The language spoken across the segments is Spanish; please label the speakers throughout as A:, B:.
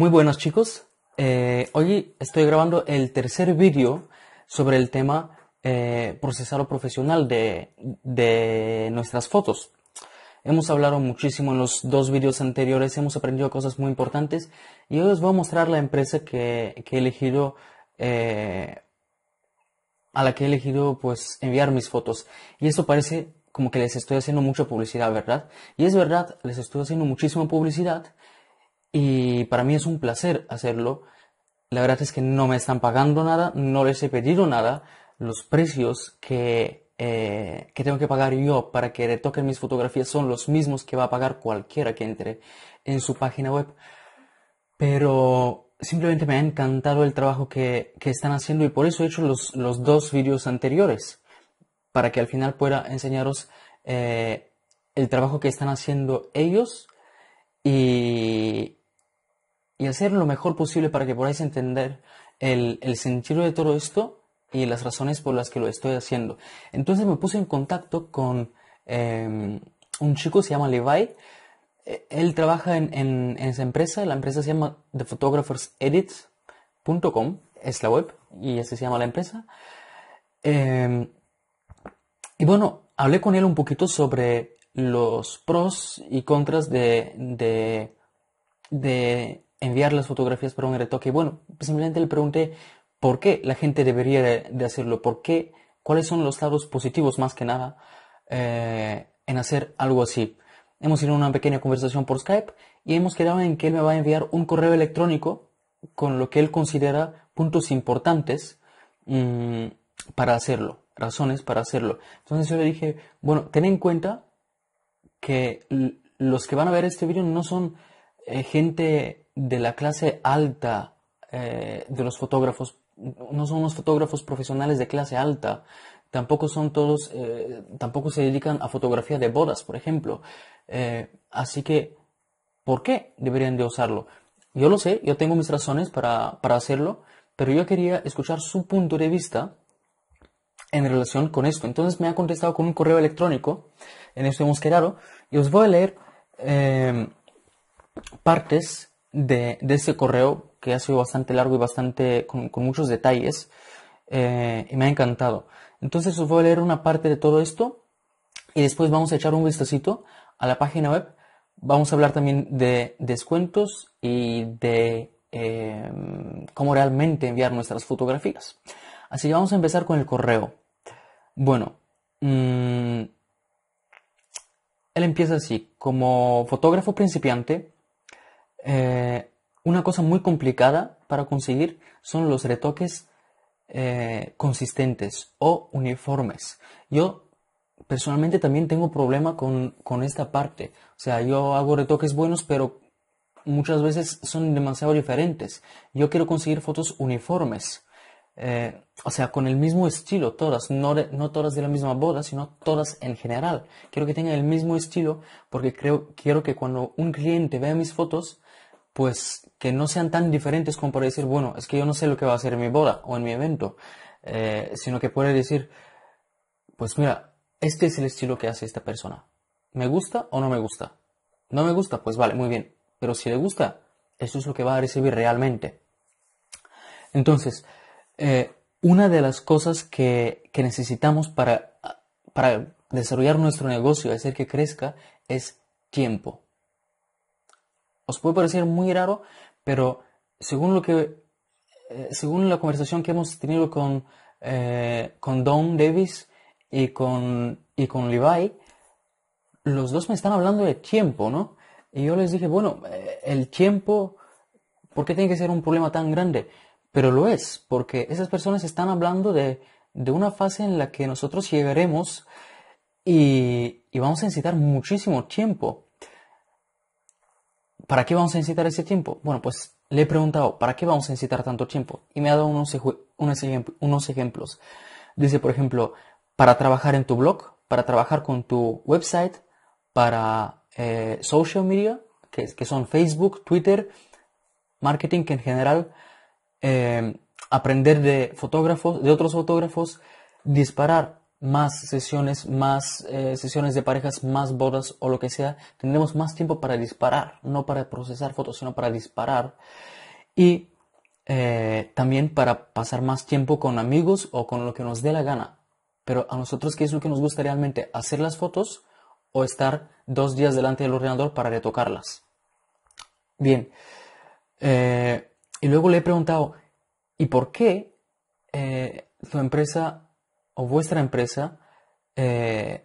A: Muy buenas chicos, eh, hoy estoy grabando el tercer vídeo sobre el tema eh, procesado profesional de, nuestras fotos. Hemos hablado muchísimo en los dos vídeos anteriores, hemos aprendido cosas muy importantes y hoy os voy a mostrar la empresa que, he elegido, eh, a la que he elegido pues enviar mis fotos. Y esto parece como que les estoy haciendo mucha publicidad, ¿verdad? Y es verdad, les estoy haciendo muchísima publicidad, y para mí es un placer hacerlo. La verdad es que no me están pagando nada, no les he pedido nada. Los precios que, eh, que tengo que pagar yo para que retoquen mis fotografías son los mismos que va a pagar cualquiera que entre en su página web. Pero simplemente me ha encantado el trabajo que, que están haciendo y por eso he hecho los, los dos vídeos anteriores, para que al final pueda enseñaros eh, el trabajo que están haciendo ellos y, y hacer lo mejor posible para que podáis entender el, sentido de todo esto y las razones por las que lo estoy haciendo. Entonces me puse en contacto con em, un chico, se llama Levi. E, él trabaja en, esa empresa, la empresa se llama ThePhotographersEdit.com, es la web y así se llama la empresa. Em, y bueno, hablé con él un poquito sobre los pros y contras de, de enviar las fotografías para un retoque. Bueno, pues simplemente le pregunté por qué la gente debería de hacerlo, por qué, cuáles son los lados positivos más que nada eh, en hacer algo así. Hemos tenido una pequeña conversación por Skype y hemos quedado en que él me va a enviar un correo electrónico con lo que él considera puntos importantes mm, para hacerlo, razones para hacerlo. Entonces yo le dije, bueno, ten en cuenta que los que van a ver este video no son eh, gente de la clase alta eh, de los fotógrafos, no son unos fotógrafos profesionales de clase alta, tampoco son todos, eh, tampoco se dedican a fotografía de bodas, por ejemplo. así que, ¿por qué deberían de usarlo? Yo lo sé, yo tengo mis razones para, hacerlo, pero yo quería escuchar su punto de vista en relación con esto. Entonces me ha contestado con un correo electrónico en hemos quedado, y os voy a leer partes de, de ese correo que ha sido bastante largo y bastante con, muchos detalles eh, y me ha encantado. Entonces os voy a leer una parte de todo esto y después vamos a echar un vistacito a la página web. Vamos a hablar también de descuentos y de eh, cómo realmente enviar nuestras fotografías. Así que vamos a empezar con el correo. Bueno, mm, él empieza así, como fotógrafo principiante, eh, una cosa muy complicada para conseguir son los retoques eh, consistentes o uniformes. Yo personalmente también tengo problema con, con, esta parte. O sea, yo hago retoques buenos, pero muchas veces son demasiado diferentes. Yo quiero conseguir fotos uniformes. Eh, o sea, con el mismo estilo, todas, no, no, todas de la misma boda, sino todas en general. Quiero que tengan el mismo estilo porque creo, quiero que cuando un cliente vea mis fotos, pues que no sean tan diferentes como para decir, bueno, es que yo no sé lo que va a hacer en mi boda o en mi evento, eh, sino que puede decir, pues mira, este es el estilo que hace esta persona. ¿Me gusta o no me gusta? No me gusta, pues vale, muy bien. Pero si le gusta, eso es lo que va a recibir realmente. Entonces, eh, una de las cosas que, necesitamos para, para desarrollar nuestro negocio, hacer que crezca, es tiempo. Os puede parecer muy raro, pero según lo que eh, según la conversación que hemos tenido eh, con, Don Davis y con, y con Levi, los dos me están hablando de tiempo, ¿no? Y yo les dije, bueno, eh, el tiempo, ¿por qué tiene que ser un problema tan grande? Pero lo es, porque esas personas están hablando de, una fase en la que nosotros llegaremos y, y vamos a necesitar muchísimo tiempo ¿para qué vamos a necesitar ese tiempo? Bueno, pues le he preguntado, ¿para qué vamos a necesitar tanto tiempo? Y me ha dado unos, ejemplos. Dice, por ejemplo, para trabajar en tu blog, para trabajar con tu website, para eh, social media, que, son Facebook, Twitter, marketing en general, eh, aprender de fotógrafos, de otros fotógrafos, disparar más sesiones, más eh, sesiones de parejas, más bodas o lo que sea, tendremos más tiempo para disparar, no para procesar fotos, sino para disparar. Y eh, también para pasar más tiempo con amigos o con lo que nos dé la gana. Pero a nosotros, ¿qué es lo que nos gusta realmente? ¿Hacer las fotos o estar dos días delante del ordenador para retocarlas? Bien. Eh, y luego le he preguntado, ¿y por qué su empresa o vuestra empresa eh,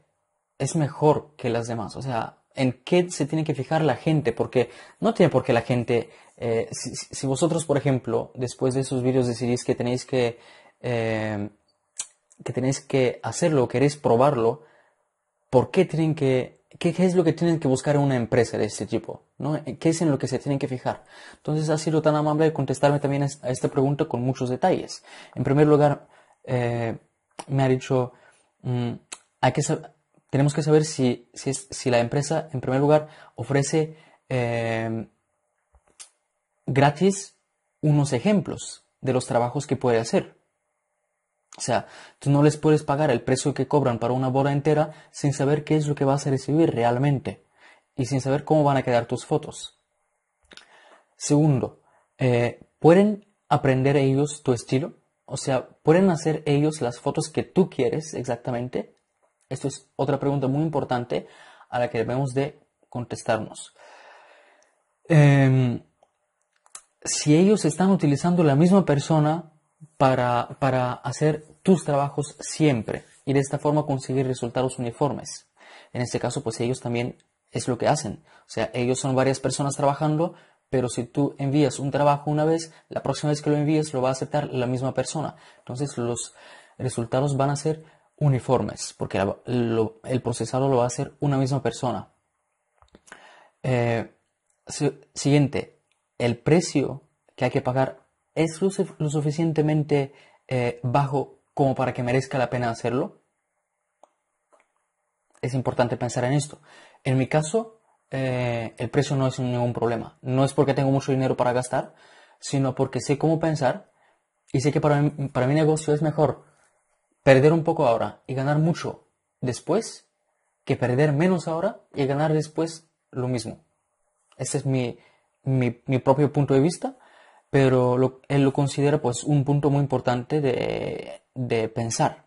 A: es mejor que las demás. O sea, en qué se tiene que fijar la gente, porque no tiene por qué la gente, eh, si, vosotros, por ejemplo, después de esos vídeos decidís que tenéis que, eh, que tenéis que hacerlo, queréis probarlo, ¿por qué tienen que, qué, es lo que tienen que buscar en una empresa de este tipo? ¿no? ¿Qué es en lo que se tienen que fijar? Entonces, ha sido tan amable de contestarme también a esta pregunta con muchos detalles. En primer lugar, me ha dicho, mm, que tenemos que saber si, la empresa, en primer lugar, ofrece eh, gratis unos ejemplos de los trabajos que puede hacer. O sea, tú no les puedes pagar el precio que cobran para una boda entera sin saber qué es lo que vas a recibir realmente y sin saber cómo van a quedar tus fotos. Segundo, eh, ¿pueden aprender ellos tu estilo? O sea, ¿pueden hacer ellos las fotos que tú quieres exactamente? Esto es otra pregunta muy importante a la que debemos de contestarnos. Em, si ellos están utilizando la misma persona para, para hacer tus trabajos siempre y de esta forma conseguir resultados uniformes. En este caso, pues ellos también es lo que hacen. O sea, ellos son varias personas trabajando, pero si tú envías un trabajo una vez, la próxima vez que lo envíes lo va a aceptar la misma persona. Entonces los resultados van a ser uniformes, porque el procesado lo va a hacer una misma persona. Eh, siguiente, el precio que hay que pagar es lo, suficientemente eh, bajo como para que merezca la pena hacerlo. Es importante pensar en esto. En mi caso, eh, el precio no es ningún problema. No es porque tengo mucho dinero para gastar, sino porque sé cómo pensar y sé que para mi, negocio es mejor perder un poco ahora y ganar mucho después que perder menos ahora y ganar después lo mismo. Ese es mi, propio punto de vista, pero él lo considera pues un punto muy importante de, pensar.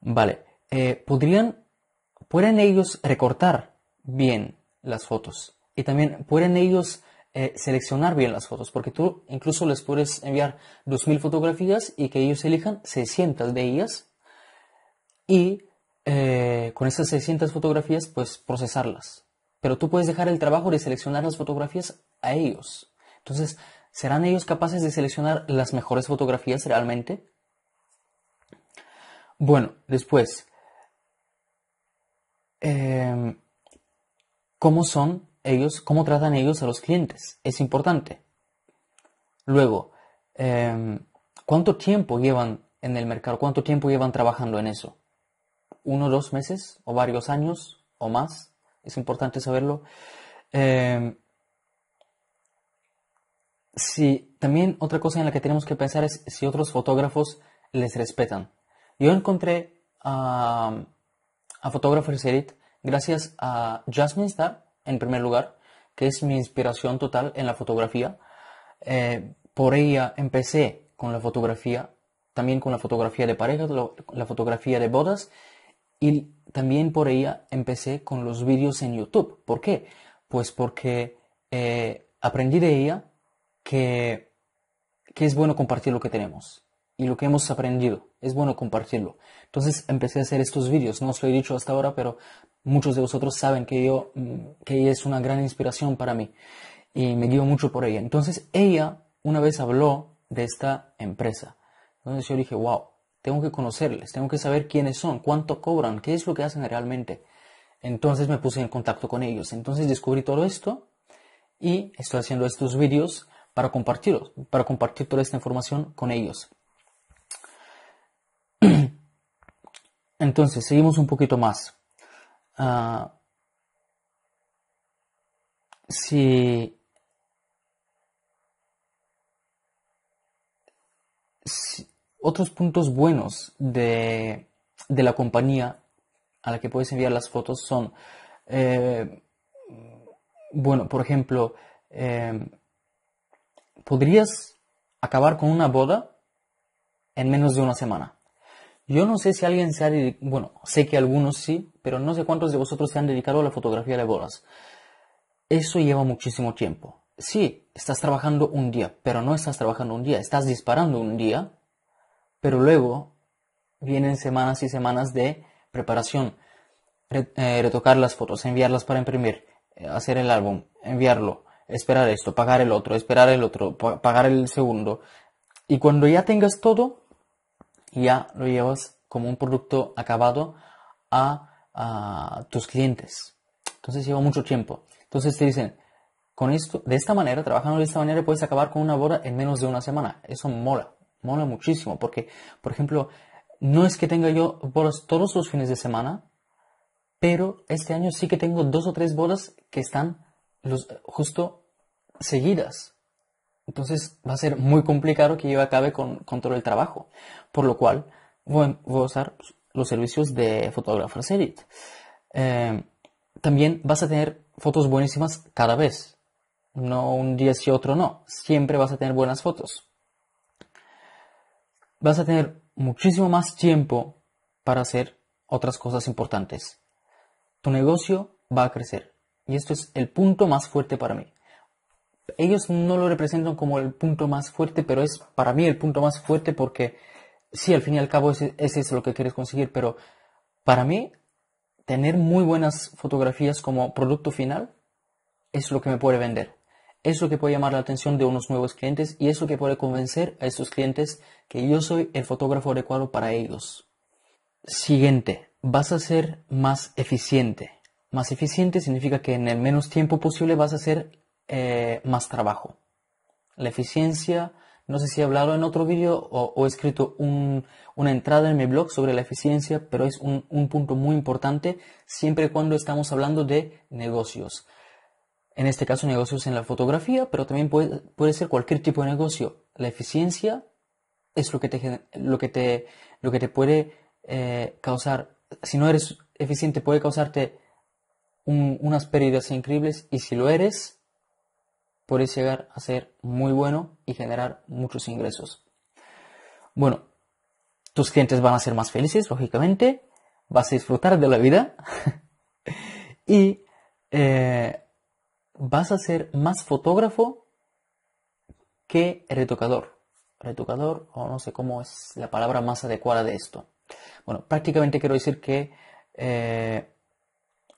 A: Vale, eh, ¿podrían, ¿pueden ellos recortar bien las fotos. Y también pueden ellos eh, seleccionar bien las fotos, porque tú incluso les puedes enviar 2.000 fotografías y que ellos elijan 600 de ellas y eh, con esas 600 fotografías pues procesarlas. Pero tú puedes dejar el trabajo de seleccionar las fotografías a ellos. Entonces, ¿serán ellos capaces de seleccionar las mejores fotografías realmente? Bueno, después. Em, cómo son ellos, cómo tratan ellos a los clientes. Es importante. Luego, em, ¿cuánto tiempo llevan en el mercado? ¿Cuánto tiempo llevan trabajando en eso? ¿Uno, dos meses o varios años o más? Es importante saberlo. Em, si también otra cosa en la que tenemos que pensar es si otros fotógrafos les respetan. Yo encontré a, fotógrafos gracias a Jasmine Star, en primer lugar, que es mi inspiración total en la fotografía. Eh, por ella empecé con la fotografía, también con la fotografía de parejas, la fotografía de bodas y también por ella empecé con los vídeos en YouTube. ¿Por qué? Pues porque eh, aprendí de ella que es bueno compartir lo que tenemos y lo que hemos aprendido. Es bueno compartirlo. Entonces empecé a hacer estos vídeos, no os lo he dicho hasta ahora, pero muchos de vosotros saben que, yo, mm, que ella es una gran inspiración para mí y me guío mucho por ella. Entonces ella una vez habló de esta empresa. Entonces yo dije, wow, tengo que conocerles, tengo que saber quiénes son, cuánto cobran, qué es lo que hacen realmente. Entonces me puse en contacto con ellos. Entonces descubrí todo esto y estoy haciendo estos vídeos para compartirlos, para compartir toda esta información con ellos. Entonces, seguimos un poquito más.
B: Ah, si,
A: otros puntos buenos de, la compañía a la que puedes enviar las fotos son, eh, bueno, por ejemplo, eh, podrías acabar con una boda en menos de una semana yo no sé si alguien se ha dedicado, bueno, sé que algunos sí, pero no sé cuántos de vosotros se han dedicado a la fotografía de bodas. Eso lleva muchísimo tiempo. Sí, estás trabajando un día, pero no estás trabajando un día, estás disparando un día, pero luego vienen semanas y semanas de preparación, eh, retocar las fotos, enviarlas para imprimir, eh, hacer el álbum, enviarlo, esperar esto, pagar el otro, esperar el otro, pagar el segundo. Y cuando ya tengas todo, y ya lo llevas como un producto acabado a, tus clientes. Entonces lleva mucho tiempo. Entonces te dicen, con esto, de esta manera, trabajando de esta manera, puedes acabar con una boda en menos de una semana. Eso mola, mola muchísimo, porque, por ejemplo, no es que tenga yo bodas todos los fines de semana, pero este año sí que tengo dos o tres bodas que están eh, justo seguidas. Entonces va a ser muy complicado que yo acabe con, todo el trabajo. Por lo cual voy, a usar pues, los servicios de Photographer's Edit. Em, también vas a tener fotos buenísimas cada vez. No un día sí otro no. Siempre vas a tener buenas fotos. Vas a tener muchísimo más tiempo para hacer otras cosas importantes. Tu negocio va a crecer. Y esto es el punto más fuerte para mí ellos no lo representan como el punto más fuerte, pero es para mí el punto más fuerte porque sí, al fin y al cabo ese, es lo que quieres conseguir, pero para mí tener muy buenas fotografías como producto final es lo que me puede vender. Es lo que puede llamar la atención de unos nuevos clientes y es lo que puede convencer a esos clientes que yo soy el fotógrafo adecuado para ellos. Siguiente, vas a ser más eficiente. Más eficiente significa que en el menos tiempo posible vas a hacer eh, más trabajo. La eficiencia, no sé si he hablado en otro vídeo o, he escrito un, una entrada en mi blog sobre la eficiencia, pero es un, un punto muy importante siempre cuando estamos hablando de negocios. En este caso, negocios en la fotografía, pero también puede, puede ser cualquier tipo de negocio. La eficiencia es lo que te, lo que te, lo que te puede eh, causar, si no eres eficiente, puede causarte unas pérdidas increíbles y si lo eres, puedes llegar a ser muy bueno y generar muchos ingresos. Bueno, tus clientes van a ser más felices, lógicamente, vas a disfrutar de la vida y eh, vas a ser más fotógrafo que retocador. Retocador, o no sé cómo es la palabra más adecuada de esto. Bueno, prácticamente quiero decir que eh,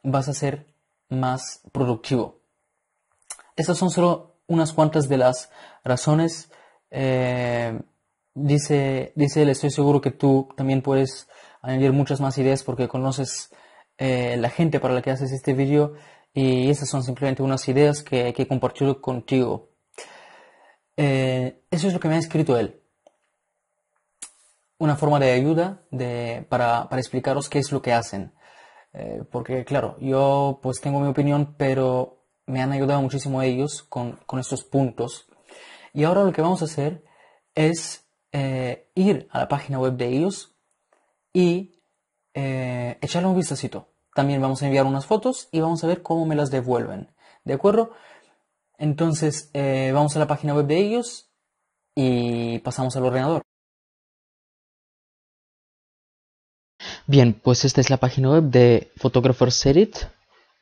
A: vas a ser más productivo. Esas son solo unas cuantas de las razones. Eh, dice, dice él, estoy seguro que tú también puedes añadir muchas más ideas porque conoces eh, la gente para la que haces este vídeo y esas son simplemente unas ideas que, he compartido contigo. Eh, eso es lo que me ha escrito él. Una forma de ayuda para, explicaros qué es lo que hacen. porque claro, yo pues tengo mi opinión, pero me han ayudado muchísimo ellos con, estos puntos. Y ahora lo que vamos a hacer es eh, ir a la página web de ellos y eh, echarle un vistacito. También vamos a enviar unas fotos y vamos a ver cómo me las devuelven. ¿De acuerdo? Entonces
B: eh, vamos a la página web de ellos y pasamos al ordenador. Bien, pues esta es la página web de Photographer
A: Edit.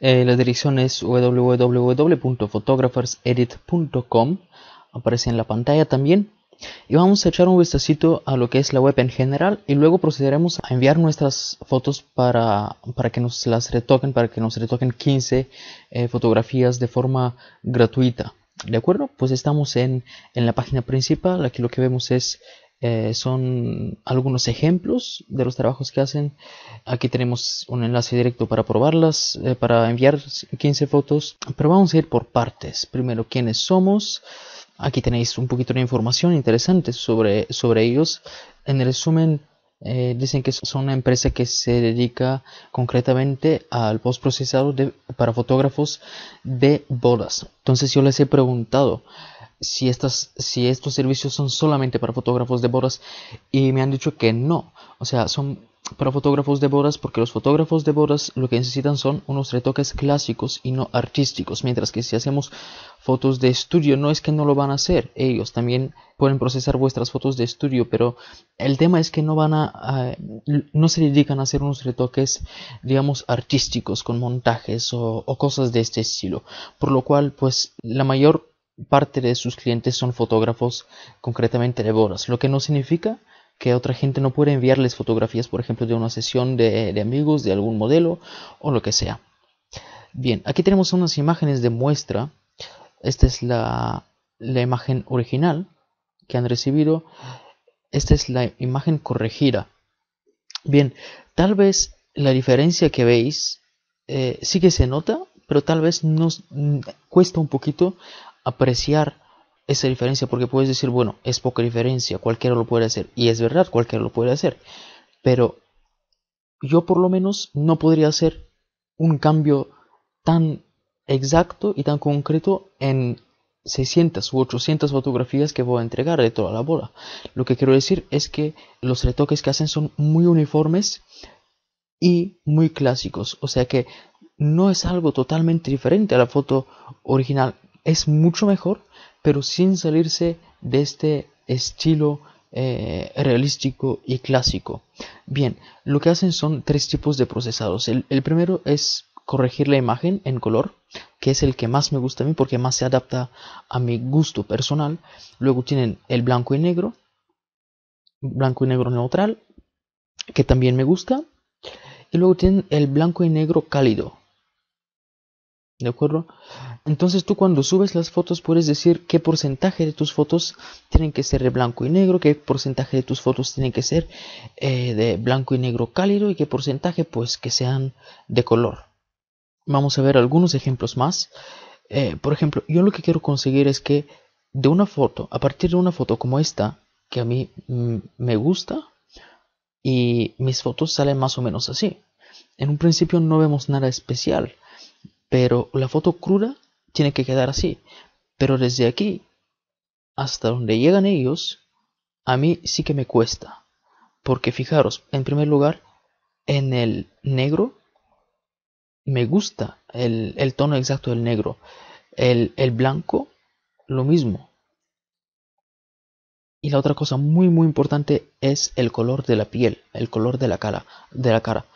A: Eh, la dirección es www.photographersedit.com. Aparece en la pantalla también. Y vamos a echar un vistacito a lo que es la web en general y luego procederemos a enviar nuestras fotos para, para que nos las retoquen, para que nos retoquen 15 eh, fotografías de forma gratuita. ¿De acuerdo? Pues estamos en, en la página principal. Aquí lo que vemos es eh, son algunos ejemplos de los trabajos que hacen. Aquí tenemos un enlace directo para probarlas, eh, para enviar 15 fotos. Pero vamos a ir por partes. Primero, quiénes somos. Aquí tenéis un poquito de información interesante sobre, sobre ellos. En el resumen, eh, dicen que son una empresa que se dedica concretamente al postprocesado de, para fotógrafos de bodas. Entonces yo les he preguntado, si, estas, si estos servicios son solamente para fotógrafos de bodas y me han dicho que no, o sea, son para fotógrafos de bodas porque los fotógrafos de bodas lo que necesitan son unos retoques clásicos y no artísticos, mientras que si hacemos fotos de estudio no es que no lo van a hacer, ellos también pueden procesar vuestras fotos de estudio, pero el tema es que no van a no se dedican a hacer unos retoques digamos artísticos con montajes o cosas de este estilo, por lo cual pues la mayor parte de sus clientes son fotógrafos, concretamente de bodas, lo que no significa que otra gente no pueda enviarles fotografías, por ejemplo, de una sesión de, amigos, de algún modelo o lo que sea. Bien, aquí tenemos unas imágenes de muestra. Esta es la, imagen original que han recibido. Esta es la imagen corregida. Bien, tal vez la diferencia que veis eh, sí que se nota, pero tal vez nos mm, cuesta un poquito apreciar esa diferencia porque puedes decir, bueno, es poca diferencia, cualquiera lo puede hacer. Y es verdad, cualquiera lo puede hacer. Pero yo por lo menos no podría hacer un cambio tan exacto y tan concreto en 600 u 800 fotografías que voy a entregar de toda la bola. Lo que quiero decir es que los retoques que hacen son muy uniformes y muy clásicos. O sea que no es algo totalmente diferente a la foto original es mucho mejor, pero sin salirse de este estilo eh, realístico y clásico. Bien, lo que hacen son tres tipos de procesados. el, primero es corregir la imagen en color, que es el que más me gusta a mí porque más se adapta a mi gusto personal. Luego tienen el blanco y negro, blanco y negro neutral, que también me gusta. Y luego tienen el blanco y negro cálido, ¿De acuerdo? Entonces tú cuando subes las fotos puedes decir qué porcentaje de tus fotos tienen que ser de blanco y negro, qué porcentaje de tus fotos tienen que ser eh, de blanco y negro cálido y qué porcentaje pues que sean de color. Vamos a ver algunos ejemplos más. Eh, por ejemplo, yo lo que quiero conseguir es que de una foto, a partir de una foto como esta, que a mí mm, me gusta, y mis fotos salen más o menos así. En un principio no vemos nada especial pero la foto cruda tiene que quedar así. Pero desde aquí hasta donde llegan ellos, a mí sí que me cuesta. Porque fijaros, en primer lugar, en el negro me gusta el, tono exacto del negro. El, el blanco, lo mismo. Y la otra cosa muy muy importante es el color de la piel, el color de la cara, de la cara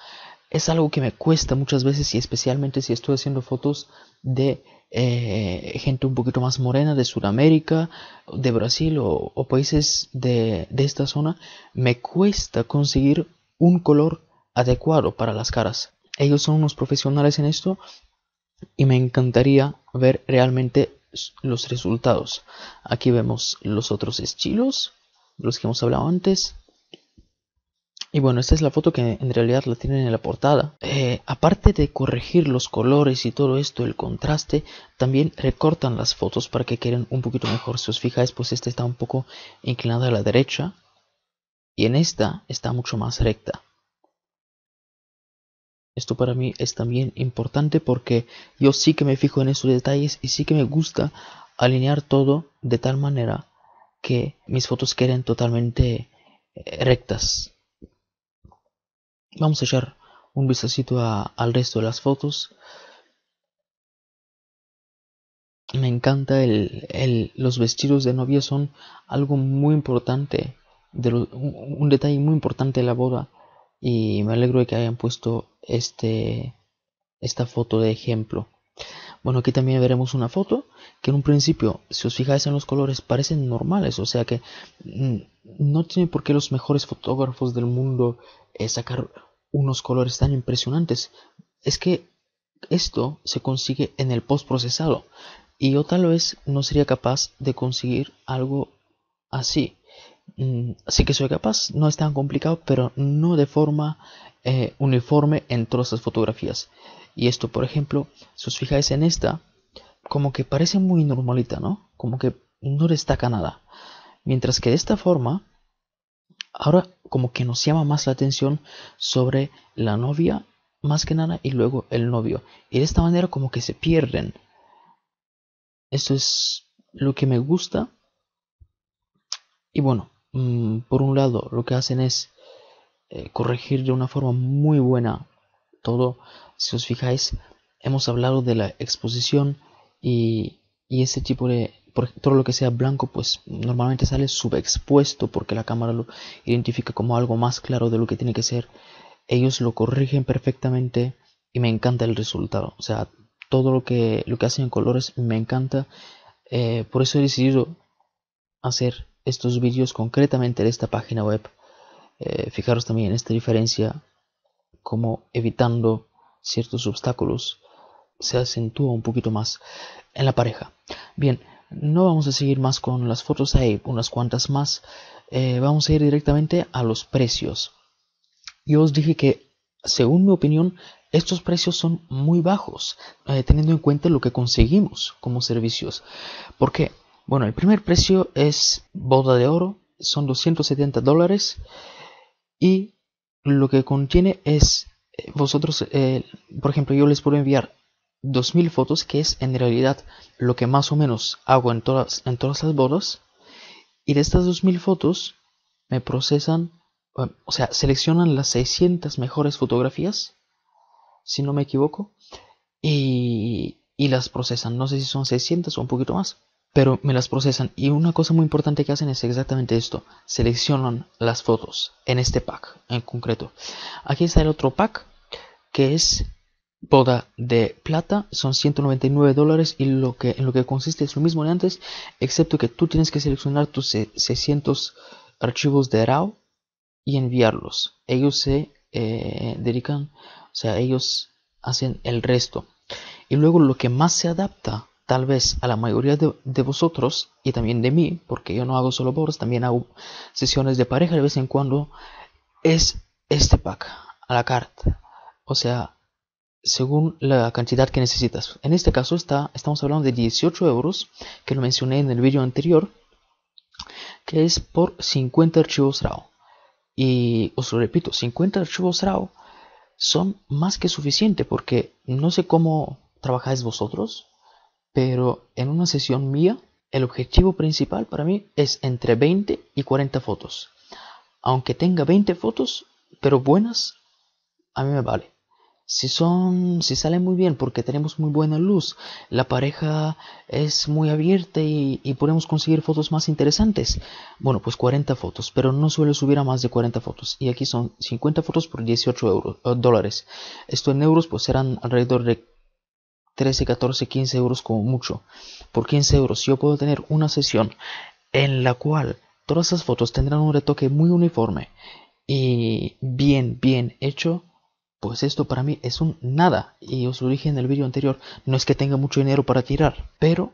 A: es algo que me cuesta muchas veces y especialmente si estoy haciendo fotos de eh, gente un poquito más morena de Sudamérica, de Brasil o, países de, de, esta zona, me cuesta conseguir un color adecuado para las caras. Ellos son unos profesionales en esto y me encantaría ver realmente los resultados. Aquí vemos los otros estilos, los que hemos hablado antes. Y bueno, esta es la foto que en realidad la tienen en la portada. Eh, aparte de corregir los colores y todo esto, el contraste, también recortan las fotos para que queden un poquito mejor. Si os fijáis, pues esta está un poco inclinada a la derecha y en esta está mucho más recta. Esto para mí es también importante porque yo sí que me fijo en esos detalles y sí que me gusta alinear todo de tal manera que mis fotos queden totalmente eh,
B: rectas vamos a echar un vistacito al resto de las fotos me encanta
A: el, los vestidos de novia son algo muy importante un, detalle muy importante de la boda y me alegro de que hayan puesto este esta foto de ejemplo bueno, aquí también veremos una foto que en un principio, si os fijáis en los colores, parecen normales, o sea que mm, no tiene por qué los mejores fotógrafos del mundo eh, sacar unos colores tan impresionantes. Es que esto se consigue en el post procesado y yo tal vez no sería capaz de conseguir algo así. Así mm, que soy capaz, no es tan complicado, pero no de forma eh, uniforme en todas las fotografías. Y esto, por ejemplo, si os fijáis en esta, como que parece muy normalita, ¿no? Como que no destaca nada. Mientras que de esta forma, ahora como que nos llama más la atención sobre la novia, más que nada, y luego el novio. Y de esta manera como que se pierden. eso es lo que me gusta. Y bueno, mm, por un lado, lo que hacen es eh, corregir de una forma muy buena todo si os fijáis, hemos hablado de la exposición y, y ese tipo de, por todo lo que sea blanco, pues normalmente sale subexpuesto porque la cámara lo identifica como algo más claro de lo que tiene que ser. Ellos lo corrigen perfectamente y me encanta el resultado. O sea, todo lo que, lo que hacen en colores me encanta. Eh, por eso he decidido hacer estos vídeos concretamente de esta página web. Eh, fijaros también en esta diferencia, como evitando ciertos obstáculos se acentúa un poquito más en la pareja. Bien, no vamos a seguir más con las fotos, hay unas cuantas más. Eh, vamos a ir directamente a los precios. Yo os dije que, según mi opinión, estos precios son muy bajos, eh, teniendo en cuenta lo que conseguimos como servicios. porque Bueno, el primer precio es boda de oro, son 270 dólares y lo que contiene es vosotros, eh, por ejemplo, yo les puedo enviar 2000 fotos, que es en realidad lo que más o menos hago en todas, en todas las bodas. Y de estas 2000 fotos me procesan, eh, o sea, seleccionan las 600 mejores fotografías, si no me equivoco, y, y las procesan. No sé si son 600 o un poquito más pero me las procesan. Y una cosa muy importante que hacen es exactamente esto. Seleccionan las fotos en este pack en concreto. Aquí está el otro pack que es boda de plata. Son 199 dólares y lo que, en lo que consiste es lo mismo de antes, excepto que tú tienes que seleccionar tus 600 archivos de RAW y enviarlos. Ellos se eh, dedican, o sea, ellos hacen el resto. Y luego lo que más se adapta tal vez a la mayoría de, vosotros y también de mí, porque yo no hago solo boards, también hago sesiones de pareja de vez en cuando, es este pack a la carta. O sea, según la cantidad que necesitas. En este caso está, estamos hablando de 18 euros, que lo mencioné en el vídeo anterior, que es por 50 archivos RAW. Y os lo repito, 50 archivos RAW son más que suficiente porque no sé cómo trabajáis vosotros, pero en una sesión mía, el objetivo principal para mí es entre 20 y 40 fotos. Aunque tenga 20 fotos, pero buenas, a mí me vale. Si son, si salen muy bien porque tenemos muy buena luz, la pareja es muy abierta y, podemos conseguir fotos más interesantes. Bueno, pues 40 fotos, pero no suelo subir a más de 40 fotos. Y aquí son 50 fotos por 18 euros, eh, dólares. Esto en euros pues serán alrededor de 13, 14, 15 euros como mucho. Por 15 euros yo puedo tener una sesión en la cual todas esas fotos tendrán un retoque muy uniforme y bien, bien hecho. Pues esto para mí es un nada. Y os lo dije en el vídeo anterior, no es que tenga mucho dinero para tirar, pero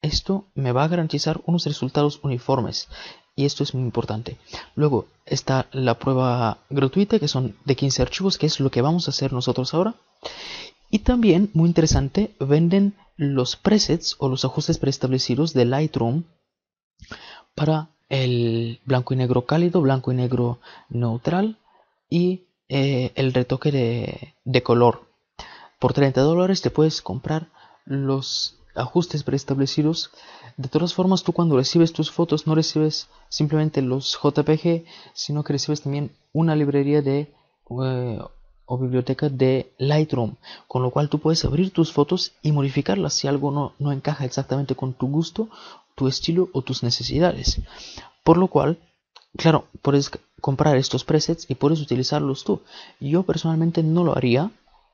A: esto me va a garantizar unos resultados uniformes y esto es muy importante. Luego está la prueba gratuita que son de 15 archivos, que es lo que vamos a hacer nosotros ahora. Y también, muy interesante, venden los presets o los ajustes preestablecidos de Lightroom para el blanco y negro cálido, blanco y negro neutral y eh, el retoque de, color. Por 30 dólares te puedes comprar los ajustes preestablecidos. De todas formas, tú cuando recibes tus fotos no recibes simplemente los JPG, sino que recibes también una librería de eh, o biblioteca de Lightroom, con lo cual tú puedes abrir tus fotos y modificarlas si algo no, no encaja exactamente con tu gusto, tu estilo o tus necesidades. Por lo cual, claro, puedes comprar estos presets y puedes utilizarlos tú. Yo personalmente no lo haría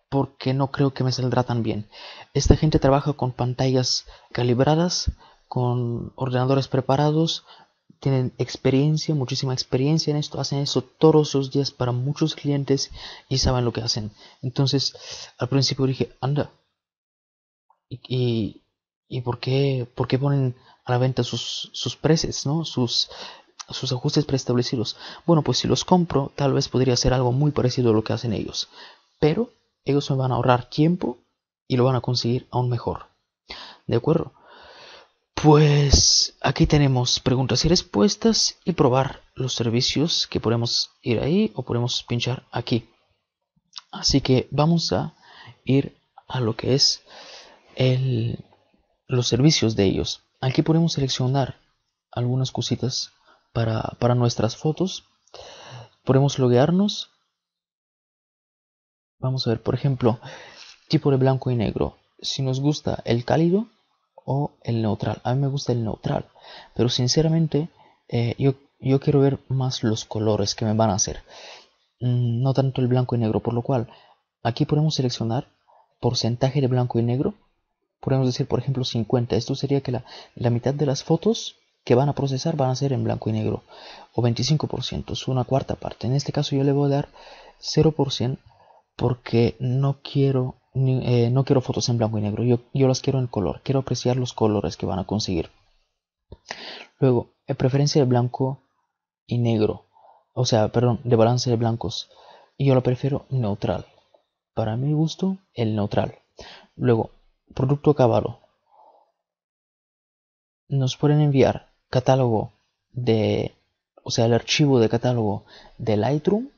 A: porque no creo que me saldrá tan bien. Esta gente trabaja con pantallas calibradas, con ordenadores preparados, tienen experiencia, muchísima experiencia en esto, hacen eso todos los días para muchos clientes y saben lo que hacen. Entonces, al principio dije, anda, ¿y, y, por, qué, por qué ponen a la venta sus, sus precios, ¿no? sus, sus ajustes preestablecidos? Bueno, pues si los compro, tal vez podría hacer algo muy parecido a lo que hacen ellos, pero ellos me van a ahorrar tiempo y lo van a conseguir aún mejor. ¿De acuerdo? Pues aquí tenemos preguntas y respuestas y probar los servicios que podemos ir ahí o podemos pinchar aquí. Así que vamos a ir a lo que es los servicios de ellos. Aquí podemos seleccionar algunas cositas para, para nuestras fotos. Podemos loguearnos. Vamos a ver, por ejemplo, tipo de blanco y negro. Si nos gusta el cálido, o el neutral. A mí me gusta el neutral, pero sinceramente eh, yo, yo, quiero ver más los colores que me van a hacer, mm, no tanto el blanco y negro, por lo cual aquí podemos seleccionar porcentaje de blanco y negro. Podemos decir, por ejemplo, 50. Esto sería que la, la mitad de las fotos que van a procesar van a ser en blanco y negro, o 25%, es una cuarta parte. En este caso yo le voy a dar 0% porque no quiero eh, no quiero fotos en blanco y negro, yo, las quiero en color, quiero apreciar los colores que van a conseguir. Luego, preferencia de blanco y negro, o sea, perdón, de balance de blancos, y yo lo prefiero neutral. Para mi gusto, el neutral. Luego, producto acabado. Nos pueden enviar catálogo de, o sea, el archivo de catálogo de Lightroom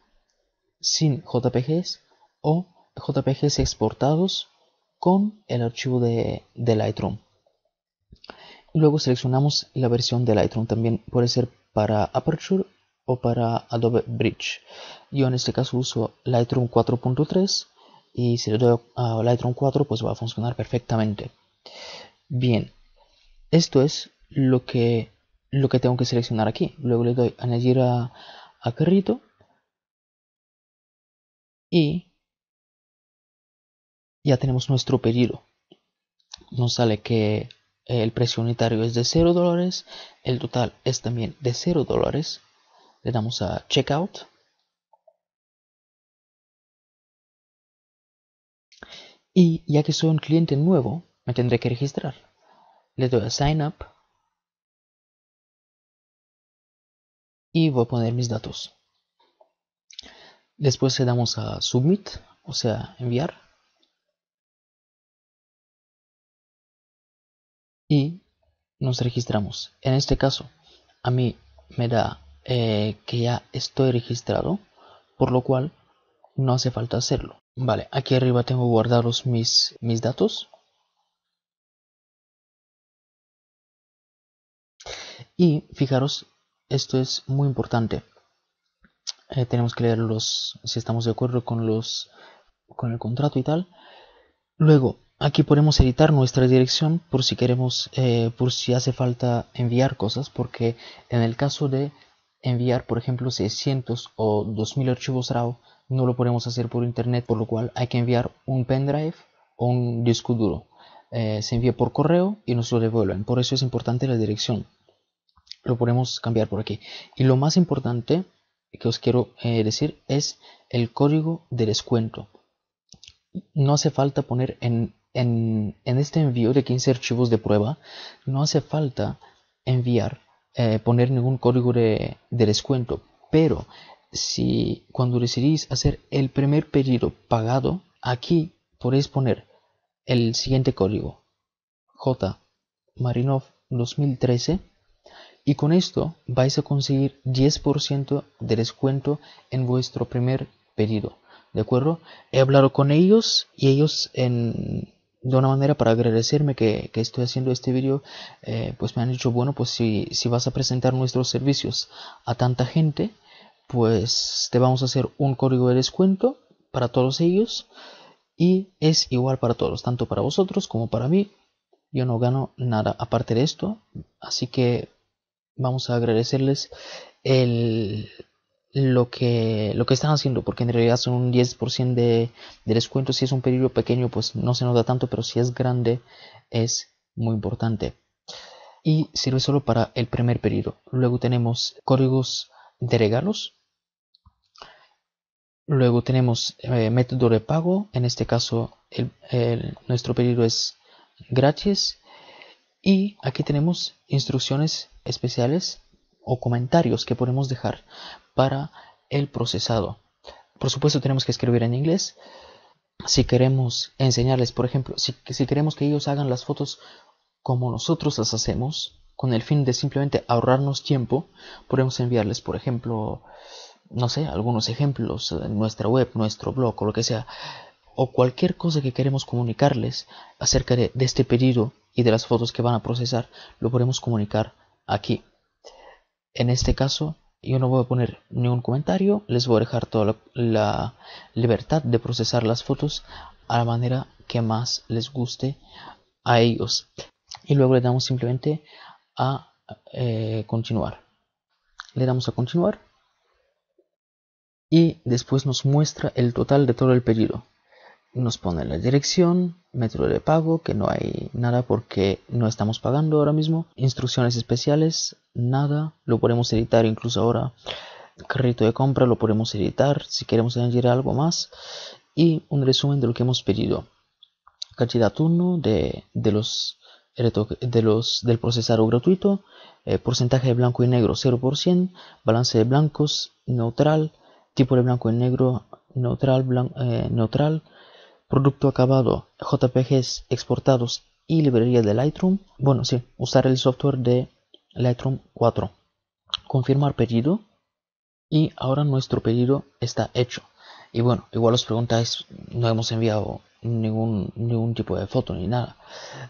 A: sin JPGs o JPGs exportados con el archivo de, Lightroom. Luego seleccionamos la versión de Lightroom, también puede ser para Aperture o para Adobe Bridge. Yo en este caso uso Lightroom 4.3 y si le doy a Lightroom 4 pues va a funcionar perfectamente. Bien, esto es
B: lo que, lo que tengo que seleccionar aquí. Luego le doy añadir a carrito y ya tenemos nuestro pedido. Nos sale que eh, el precio unitario es de 0 dólares, el total es también de 0 dólares. Le damos a checkout. Y ya que soy un cliente nuevo, me tendré que registrar. Le doy a sign up. Y voy a poner mis datos. Después le damos a submit, o sea, enviar. nos registramos. En este caso, a mí me da eh, que ya estoy
A: registrado, por lo cual no hace falta hacerlo. Vale, aquí arriba tengo guardados
B: mis, mis datos. Y fijaros, esto es muy importante.
A: Eh, tenemos que leerlos si estamos de acuerdo con los, con el contrato y tal. Luego, Aquí podemos editar nuestra dirección por si queremos, eh, por si hace falta enviar cosas, porque en el caso de enviar, por ejemplo, 600 o 2000 archivos RAW, no lo podemos hacer por internet, por lo cual hay que enviar un pendrive o un disco duro. Eh, se envía por correo y nos lo devuelven, por eso es importante la dirección. Lo podemos cambiar por aquí. Y lo más importante que os quiero eh, decir es el código de descuento. No hace falta poner en en, este envío de 15 archivos de prueba no hace falta enviar, eh, poner ningún código de, descuento, pero si cuando decidís hacer el primer pedido pagado, aquí podéis poner el siguiente código J Marinov 2013 y con esto vais a conseguir 10% de descuento en vuestro primer pedido. ¿De acuerdo? He hablado con ellos y ellos en, de una manera para agradecerme que, estoy haciendo este vídeo, eh, pues me han dicho, bueno, pues si vas a presentar nuestros servicios a tanta gente, pues te vamos a hacer un código de descuento para todos ellos y es igual para todos, tanto para vosotros como para mí. Yo no gano nada aparte de esto, así que vamos a agradecerles el, lo que, lo que están haciendo, porque en realidad son un 10% de, de, descuento. Si es un pedido pequeño, pues no se nota tanto, pero si es grande, es muy importante. Y sirve solo para el primer pedido. Luego tenemos códigos de regalos. Luego tenemos eh, método de pago. En este caso, nuestro pedido es gratis. Y aquí tenemos instrucciones especiales o comentarios que podemos dejar para el procesado. Por supuesto tenemos que escribir en inglés. Si queremos enseñarles, por ejemplo, si, queremos que ellos hagan las fotos como nosotros las hacemos, con el fin de simplemente ahorrarnos tiempo, podemos enviarles, por ejemplo, no sé, algunos ejemplos en nuestra web, nuestro blog o lo que sea, o cualquier cosa que queremos comunicarles acerca de, de este pedido y de las fotos que van a procesar, lo podemos comunicar aquí en este caso yo no voy a poner ningún comentario, les voy a dejar toda la, libertad de procesar las fotos a la manera que más les guste a ellos. Y luego le damos simplemente a eh, continuar. Le damos a continuar y después nos muestra el total de todo el pedido nos pone la dirección, método de pago, que no hay nada porque no estamos pagando ahora mismo, instrucciones especiales, nada, lo podemos editar incluso ahora, carrito de compra lo podemos editar si queremos añadir algo más y un resumen de lo que hemos pedido, cantidad turno de, de los de los, del procesado gratuito, eh, porcentaje de blanco y negro 0%, balance de blancos neutral, tipo de blanco y negro neutral, eh, neutral producto acabado, JPGs exportados y librería de Lightroom. Bueno, sí, usar el software de Lightroom 4. Confirmar pedido. Y ahora nuestro pedido está hecho. Y bueno, igual os preguntáis, no hemos enviado ningún, ningún tipo de foto ni nada.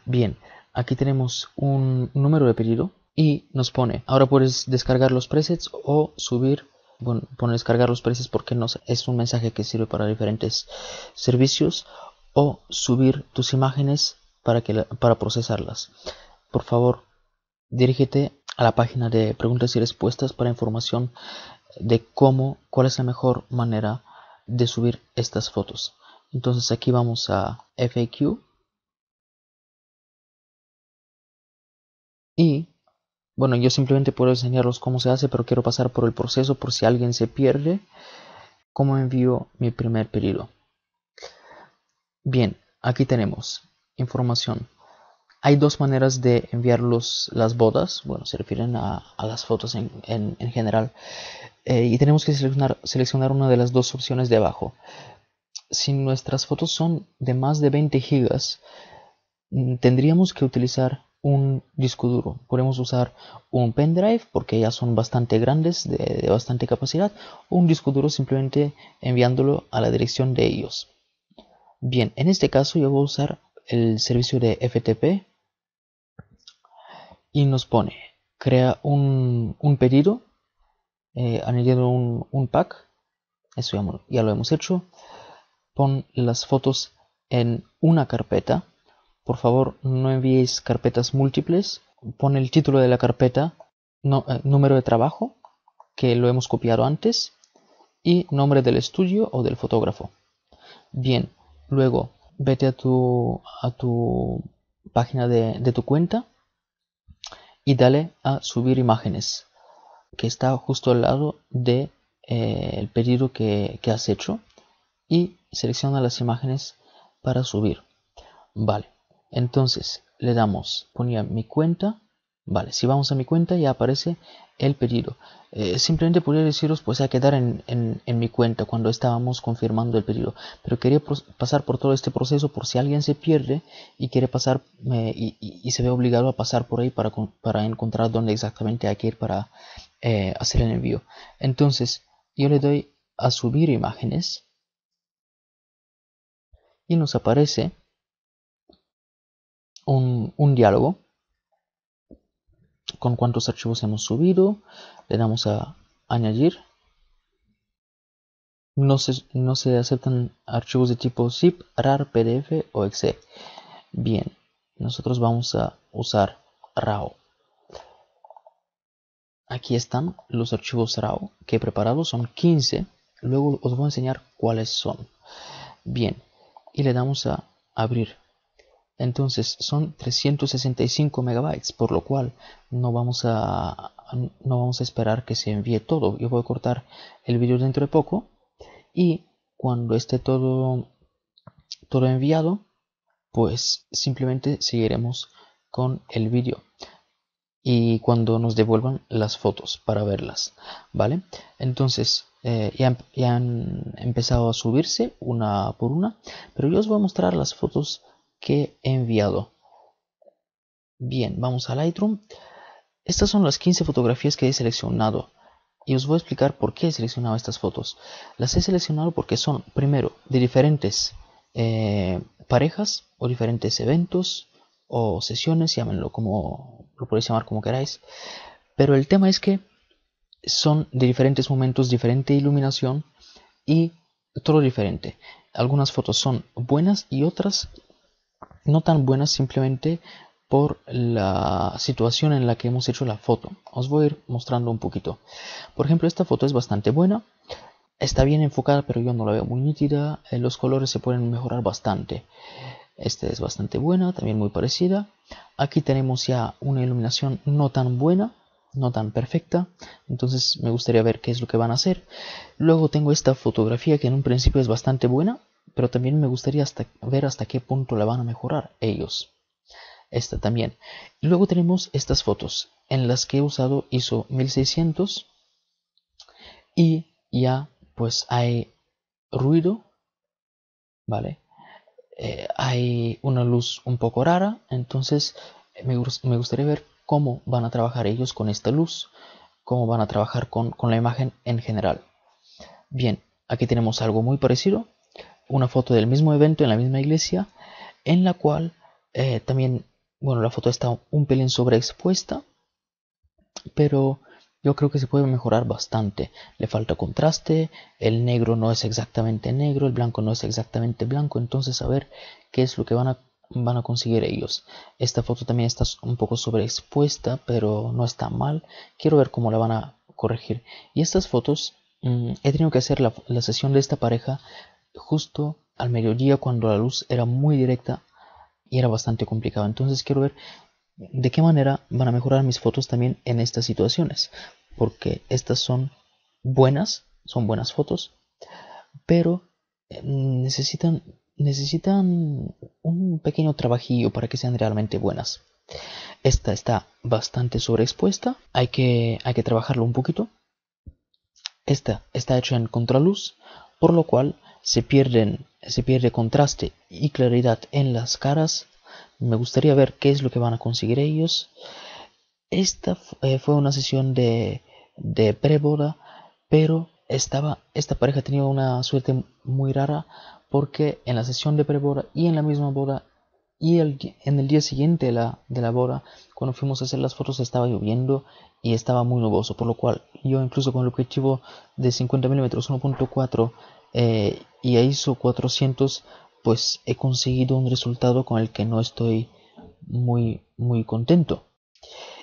A: Bien, aquí tenemos un número de pedido y nos pone, ahora puedes descargar los presets o subir bueno, descargar los precios porque no es un mensaje que sirve para diferentes servicios o subir tus imágenes para, que para procesarlas. Por favor, dirígete a la página de preguntas y respuestas para información de cómo,
B: cuál es la mejor manera de subir estas fotos. Entonces aquí vamos a FAQ y bueno, yo simplemente puedo enseñarlos cómo se hace, pero quiero pasar por el proceso por si alguien se pierde.
A: ¿Cómo envío mi primer pedido? Bien, aquí tenemos información. Hay dos maneras de enviar las bodas, bueno, se refieren a, las fotos en, general. Eh, y tenemos que seleccionar, seleccionar una de las dos opciones de abajo. Si nuestras fotos son de más de 20 gigas, mm, tendríamos que utilizar un disco duro. Podemos usar un pendrive porque ya son bastante grandes, de, bastante capacidad, un disco duro simplemente enviándolo a la dirección de ellos. Bien, en este caso yo voy a usar el servicio de FTP y nos pone, crea un, pedido, eh, añadiendo un, pack, eso ya lo hemos hecho, pon las fotos en una carpeta por favor no enviéis carpetas múltiples, Pone el título de la carpeta, no, eh, número de trabajo, que lo hemos copiado antes, y nombre del estudio o del fotógrafo. Bien, luego vete a tu, a tu página de, tu cuenta y dale a subir imágenes, que está justo al lado del de, eh, pedido que has hecho, y selecciona las imágenes para subir. Vale. Entonces le damos, ponía mi cuenta, vale, si vamos a mi cuenta ya aparece el pedido. Eh, simplemente podría deciros pues a quedar en, en, en, mi cuenta cuando estábamos confirmando el pedido. Pero quería pasar por todo este proceso por si alguien se pierde y quiere pasar eh, y, y, se ve obligado a pasar por ahí para, para encontrar dónde exactamente hay que ir para eh, hacer el envío. Entonces yo le
B: doy a subir imágenes y nos aparece un, diálogo
A: con cuántos archivos hemos subido. Le damos a añadir. No se, no se aceptan archivos de tipo zip, rar, pdf o exe. Bien, nosotros vamos a usar RAW. Aquí están los archivos RAW que he preparado, son 15. Luego os voy a enseñar cuáles son. Bien, y le damos a abrir entonces son 365 megabytes, por lo cual no vamos a, no vamos a esperar que se envíe todo. Yo voy a cortar el vídeo dentro de poco y cuando esté todo, todo enviado, pues simplemente seguiremos con el vídeo y cuando nos devuelvan las fotos para verlas, ¿vale? Entonces eh, ya, ya, han empezado a subirse una por una, pero yo os voy a mostrar las fotos que he enviado. Bien, vamos a Lightroom. Estas son las 15 fotografías que he seleccionado y os voy a explicar por qué he seleccionado estas fotos. Las he seleccionado porque son, primero, de diferentes eh, parejas o diferentes eventos o sesiones, llámenlo como lo podéis llamar como queráis. Pero el tema es que son de diferentes momentos, diferente iluminación y todo diferente. Algunas fotos son buenas y otras no tan buena simplemente por la situación en la que hemos hecho la foto. Os voy a ir mostrando un poquito. Por ejemplo, esta foto es bastante buena. Está bien enfocada, pero yo no la veo muy nítida. Eh, los colores se pueden mejorar bastante. Esta es bastante buena, también muy parecida. Aquí tenemos ya una iluminación no tan buena, no tan perfecta. Entonces me gustaría ver qué es lo que van a hacer. Luego tengo esta fotografía que en un principio es bastante buena pero también me gustaría ver hasta qué punto la van a mejorar ellos. Esta también. luego tenemos estas fotos en las que he usado ISO 1600 y ya pues hay ruido, ¿vale? Eh, hay una luz un poco rara, entonces eh, me, gustaría ver cómo van a trabajar ellos con esta luz, cómo van a trabajar con la imagen en general. Bien, aquí tenemos algo muy parecido, una foto del mismo evento en la misma iglesia, en la cual eh, también, bueno, la foto está un pelín sobreexpuesta, pero yo creo que se puede mejorar bastante. Le falta contraste, el negro no es exactamente negro, el blanco no es exactamente blanco, entonces a ver qué es lo que van a, van a conseguir ellos. Esta foto también está un poco sobreexpuesta, pero no está mal. Quiero ver cómo la van a corregir. Y estas fotos, mm, he tenido que hacer la, la sesión de esta pareja justo al mediodía cuando la luz era muy directa y era bastante complicado. Entonces quiero ver de qué manera van a mejorar mis fotos también en estas situaciones. Porque estas son buenas, son buenas fotos, pero eh, necesitan, necesitan un pequeño trabajillo para que sean realmente buenas. Esta está bastante sobreexpuesta, hay que, hay que trabajarlo un poquito. Esta está hecha en contraluz, por lo cual se, pierden, se pierde contraste y claridad en las caras. Me gustaría ver qué es lo que van a conseguir ellos. Esta eh, fue una sesión de, de preboda, pero estaba, esta pareja tenía una suerte muy rara porque en la sesión de preboda y en la misma boda y en el día siguiente la, de la boda, cuando fuimos a hacer las fotos estaba lloviendo y estaba muy nuboso, por lo cual yo incluso con el objetivo de 50 milímetros 1.4 eh, y ahí hizo 400 pues he conseguido un resultado con el que no estoy muy muy contento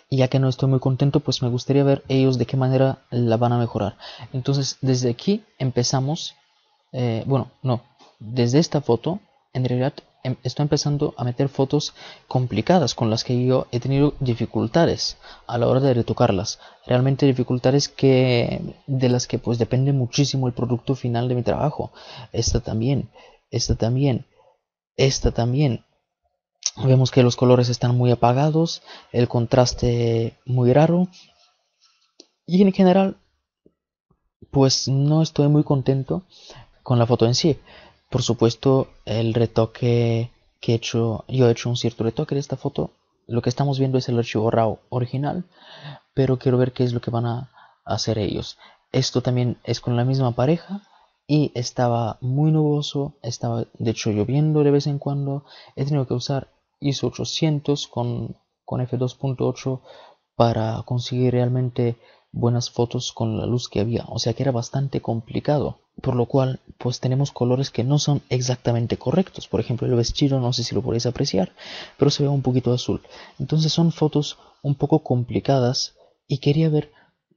A: y ya que no estoy muy contento pues me gustaría ver ellos de qué manera la van a mejorar entonces desde aquí empezamos eh, bueno no desde esta foto en realidad Em, estoy empezando a meter fotos complicadas con las que yo he tenido dificultades a la hora de retocarlas. Realmente dificultades que de las que pues depende muchísimo el producto final de mi trabajo. Esta también, esta también, esta también. Vemos que los colores están muy apagados, el contraste muy raro. Y en general, pues no estoy muy contento con la foto en sí. Por supuesto, el retoque que he hecho, yo he hecho un cierto retoque de esta foto. Lo que estamos viendo es el archivo RAW original, pero quiero ver qué es lo que van a hacer ellos. Esto también es con la misma pareja y estaba muy nuboso, estaba de hecho lloviendo de vez en cuando. He tenido que usar ISO 800 con, con F2.8 para conseguir realmente buenas fotos con la luz que había, o sea que era bastante complicado, por lo cual pues tenemos colores que no son exactamente correctos, por ejemplo el vestido no sé si lo podéis apreciar, pero se ve un poquito azul, entonces son fotos un poco complicadas y quería ver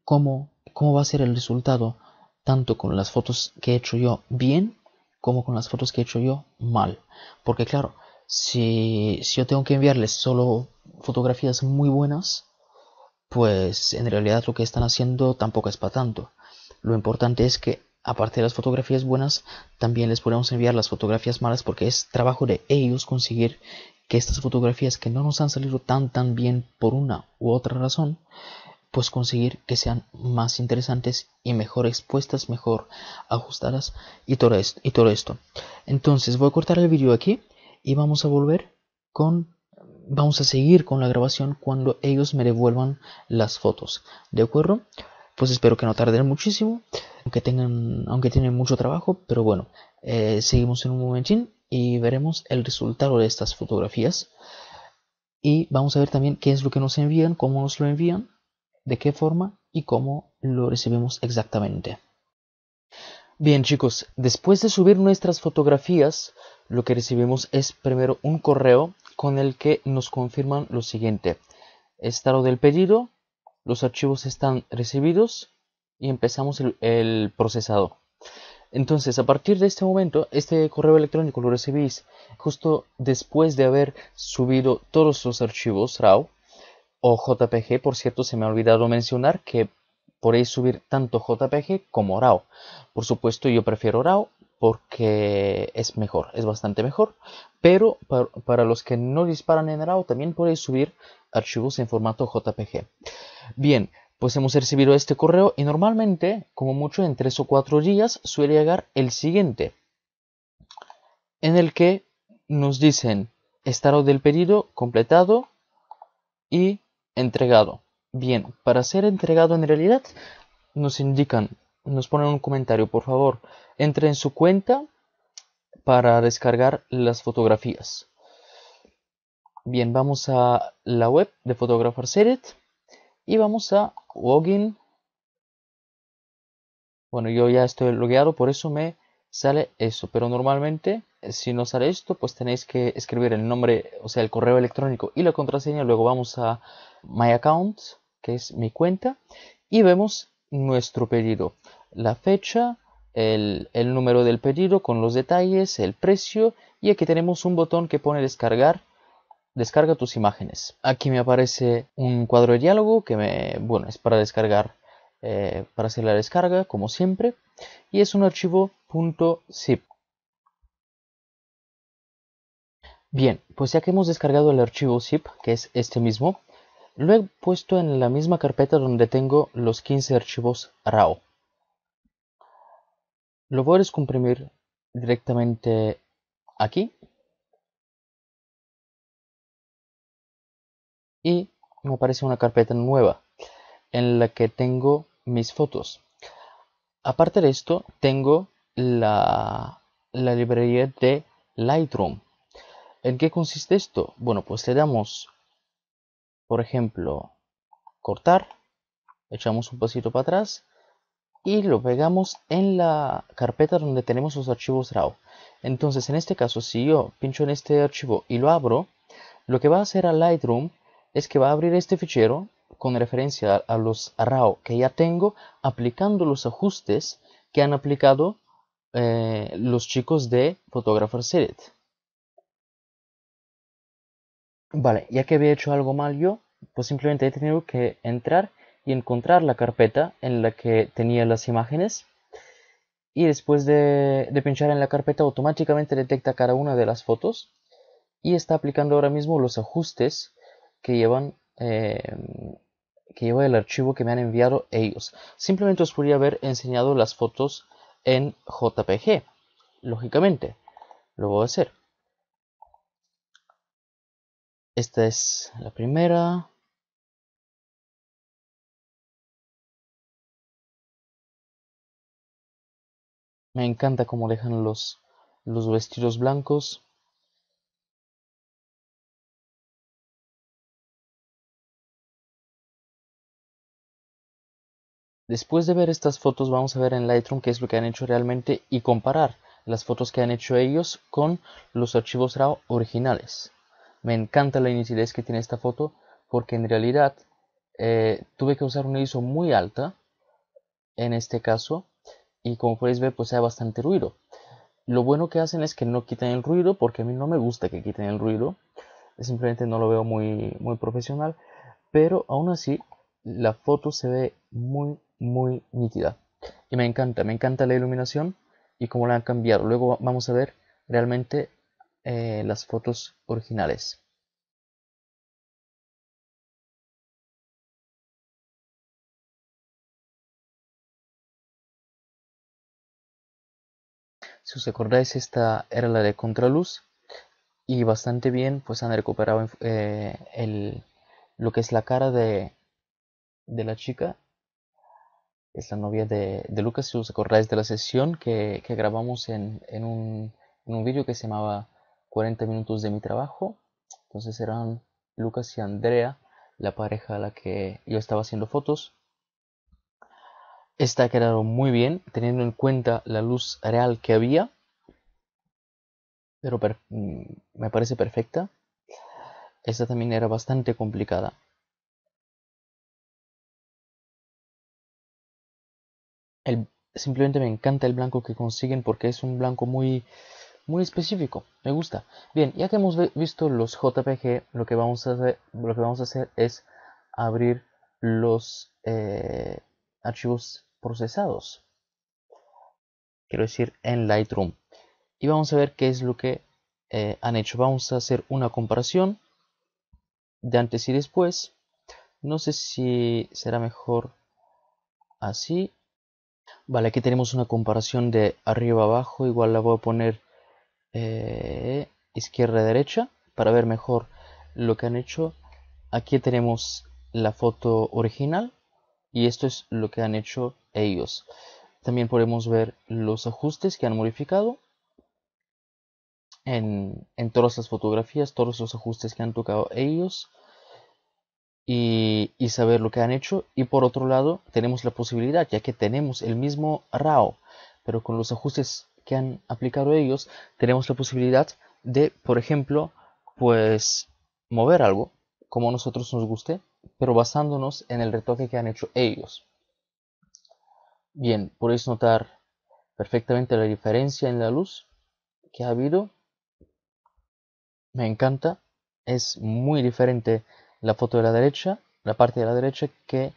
A: cómo, cómo va a ser el resultado tanto con las fotos que he hecho yo bien como con las fotos que he hecho yo mal, porque claro, si, si yo tengo que enviarles solo fotografías muy buenas, pues en realidad lo que están haciendo tampoco es para tanto. Lo importante es que, aparte de las fotografías buenas, también les podemos enviar las fotografías malas porque es trabajo de ellos conseguir que estas fotografías que no nos han salido tan tan bien por una u otra razón, pues conseguir que sean más interesantes y mejor expuestas, mejor ajustadas y todo esto. Y todo esto. Entonces voy a cortar el vídeo aquí y vamos a volver con vamos a seguir con la grabación cuando ellos me devuelvan las fotos. ¿De acuerdo? Pues espero que no tarden muchísimo, aunque tengan, aunque tienen mucho trabajo, pero bueno, eh, seguimos en un momentín y veremos el resultado de estas fotografías. Y vamos a ver también qué es lo que nos envían, cómo nos lo envían, de qué forma y cómo lo recibimos exactamente. Bien chicos, después de subir nuestras fotografías, lo que recibimos es primero un correo con el que nos confirman lo siguiente. Estado del pedido, los archivos están recibidos y empezamos el, procesado. Entonces, a partir de este momento, este correo electrónico lo recibís justo después de haber subido todos los archivos RAW o JPG. Por cierto, se me ha olvidado mencionar que podéis subir tanto JPG como RAW. Por supuesto, yo prefiero RAW porque es mejor, es bastante mejor. Pero para, los que no disparan en RAW también podéis subir archivos en formato JPG. Bien, pues hemos recibido este correo y normalmente, como mucho, en 3 o 4 días suele llegar el siguiente, en el que nos dicen estado del pedido completado y entregado. Bien, para ser entregado en realidad nos indican, nos ponen un comentario, por favor, entre en su cuenta para descargar las fotografías. Bien, vamos a la web de Photographer Series y vamos a login. Bueno, yo ya estoy logueado, por eso me sale eso. Pero normalmente, eh, si no sale esto, pues tenéis que escribir el nombre, o sea, el correo electrónico y la contraseña. Luego vamos a My Account, que es mi cuenta, y vemos nuestro pedido, la fecha, el, número del pedido con los detalles, el precio y aquí tenemos un botón que pone descargar descarga tus imágenes. Aquí me aparece un cuadro de diálogo que me, bueno, es para descargar, eh, para hacer la descarga, como siempre, y es un archivo .zip. Bien, pues ya que hemos descargado el archivo zip, que es este mismo, lo he puesto en la misma carpeta donde tengo los 15 archivos RAW
B: lo a comprimir directamente aquí y me aparece una carpeta nueva en la que tengo mis fotos aparte de esto
A: tengo la, la librería de Lightroom ¿En qué consiste esto? Bueno, pues le damos, por ejemplo, cortar, echamos un pasito para atrás y lo pegamos en la carpeta donde tenemos los archivos RAW. Entonces, en este caso, si yo pincho en este archivo y lo abro, lo que va a hacer a Lightroom es que va a abrir este fichero con referencia a, los RAW que ya tengo, aplicando los ajustes que han aplicado eh, los chicos de Photographer's Edit. Vale, ya que había hecho algo mal yo, pues simplemente he tenido que entrar encontrar la carpeta en la que tenía las imágenes y después de, de, pinchar en la carpeta automáticamente detecta cada una de las fotos y está aplicando ahora mismo los ajustes que llevan eh, que lleva el archivo que me han enviado ellos simplemente os podría haber enseñado las fotos
B: en jpg lógicamente lo voy a hacer esta es la primera Me encanta cómo dejan los, los vestidos blancos. Después de ver estas fotos vamos a ver en Lightroom qué es lo que han hecho
A: realmente y comparar las fotos que han hecho ellos con los archivos RAW originales. Me encanta la nitidez que tiene esta foto porque en realidad eh, tuve que usar una ISO muy alta en este caso y como podéis ver pues hay bastante ruido. Lo bueno que hacen es que no quitan el ruido porque a mí no me gusta que quiten el ruido. Simplemente no lo veo muy, muy profesional. Pero aún así la foto se ve muy muy nítida. Y me encanta, me encanta la iluminación
B: y cómo la han cambiado. Luego vamos a ver realmente eh, las fotos originales. Si os acordáis, esta era la de Contraluz. Y
A: bastante bien, pues han recuperado eh, el, lo que es la cara de, de la chica. Es la novia de, Lucas, si os acordáis de la sesión que, grabamos en, un, en un vídeo que se llamaba 40 minutos de mi trabajo. Entonces eran Lucas y Andrea, la pareja a la que yo estaba haciendo fotos. Esta quedado muy bien, teniendo en cuenta la luz real que había. Pero mm, me parece
B: perfecta. Esta también era bastante complicada. simplemente me encanta el blanco que consiguen porque es un blanco muy, muy específico. Me gusta. Bien, ya que hemos
A: visto los JPG, lo que vamos a hacer, lo que vamos a hacer es abrir los eh, archivos procesados. Quiero decir, en Lightroom. Y vamos a ver qué es lo que eh, han hecho. Vamos a hacer una comparación de antes y después. No sé si será mejor así. Vale, aquí tenemos una comparación de arriba abajo. Igual la voy a poner eh, izquierda derecha para ver mejor lo que han hecho. Aquí tenemos la foto original y esto es lo que han hecho ellos. También podemos ver los ajustes que han modificado en, todas las fotografías, todos los ajustes que han tocado ellos. Y, saber lo que han hecho. Y por otro lado, tenemos la posibilidad, ya que tenemos el mismo RAW, pero con los ajustes que han aplicado ellos, tenemos la posibilidad de, por ejemplo, pues mover algo como a nosotros nos guste, pero basándonos en el retoque que han hecho ellos. Bien, podéis notar perfectamente la diferencia en la luz que ha habido. Me encanta. Es muy diferente la foto de la derecha, la parte de la derecha,
B: que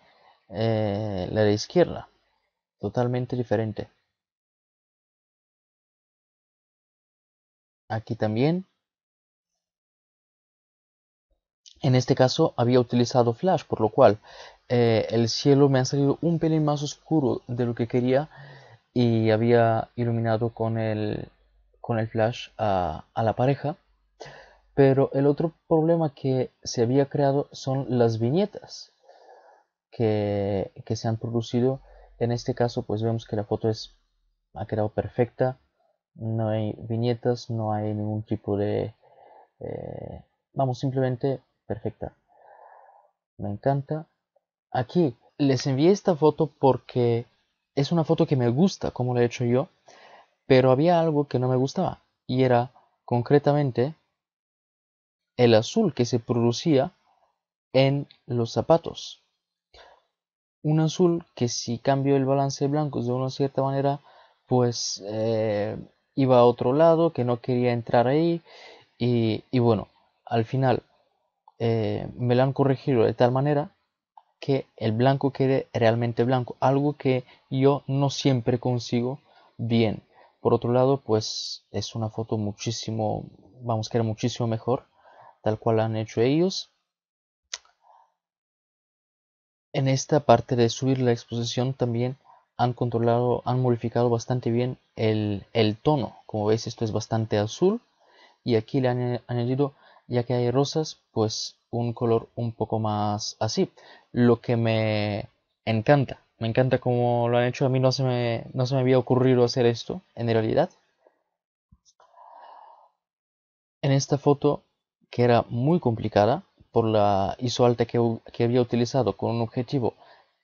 B: eh, la de la izquierda. Totalmente diferente. Aquí también. En este caso había utilizado flash, por lo cual
A: eh, el cielo me ha salido un pelín más oscuro de lo que quería y había iluminado con el, con el flash a, la pareja. Pero el otro problema que se había creado son las viñetas que, se han producido. En este caso, pues vemos que la foto es, ha quedado perfecta. No hay viñetas, no hay ningún tipo de... Eh, vamos, simplemente perfecta. Me encanta aquí les envié esta foto porque es una foto que me gusta como la he hecho yo, pero había algo que no me gustaba y era concretamente el azul que se producía en los zapatos. Un azul que si cambio el balance de blancos de una cierta manera, pues eh, iba a otro lado, que no quería entrar ahí y, bueno, al final eh, me lo han corregido de tal manera que el blanco quede realmente blanco, algo que yo no siempre consigo bien. Por otro lado, pues es una foto muchísimo, vamos que era muchísimo mejor, tal cual han hecho ellos. En esta parte de subir la exposición también han controlado, han modificado bastante bien el, el tono. Como veis, esto es bastante azul y aquí le han añadido, ya que hay rosas, pues un color un poco más así, lo que me encanta. Me encanta cómo lo han hecho. A mí no se me, no se me había ocurrido hacer esto, en realidad. En esta foto, que era muy complicada por la ISO alta que, que había utilizado con un objetivo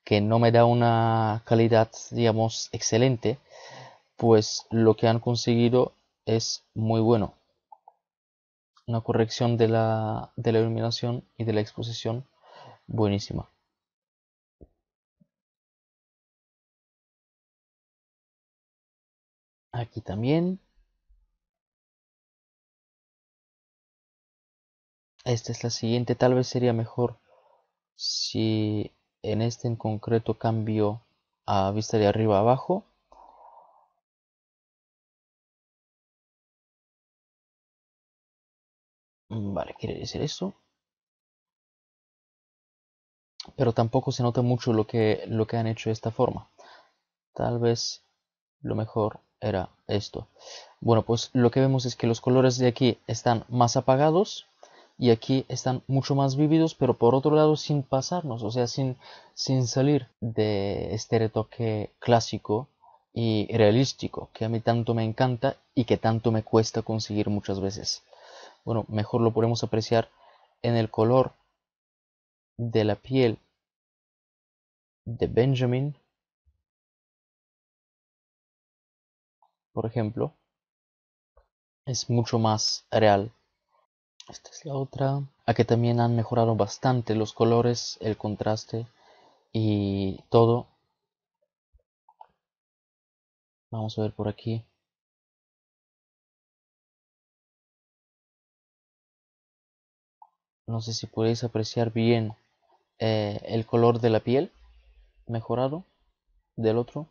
A: que no me da una calidad, digamos, excelente, pues lo que han conseguido es muy bueno una
B: corrección de la, iluminación y de la exposición buenísima. Aquí también. Esta es la siguiente. Tal vez sería mejor si en este en concreto cambio a vista de arriba a abajo Mm, vale, quiere decir eso Pero tampoco se
A: nota mucho lo que, lo que han hecho de esta forma. Tal vez lo mejor era esto. Bueno, pues lo que vemos es que los colores de aquí están más apagados y aquí están mucho más vívidos, pero por otro lado sin pasarnos, o sea, sin, sin salir de este retoque clásico y realístico que a mí tanto me encanta y que tanto me cuesta conseguir muchas veces bueno, mejor lo
B: podemos apreciar en el color de la piel de Benjamin, por ejemplo, es mucho más real.
A: Esta es la otra. Aquí también han mejorado bastante los colores, el contraste
B: y todo. Vamos a ver por aquí. no sé si podéis apreciar bien eh, el color de la piel mejorado del otro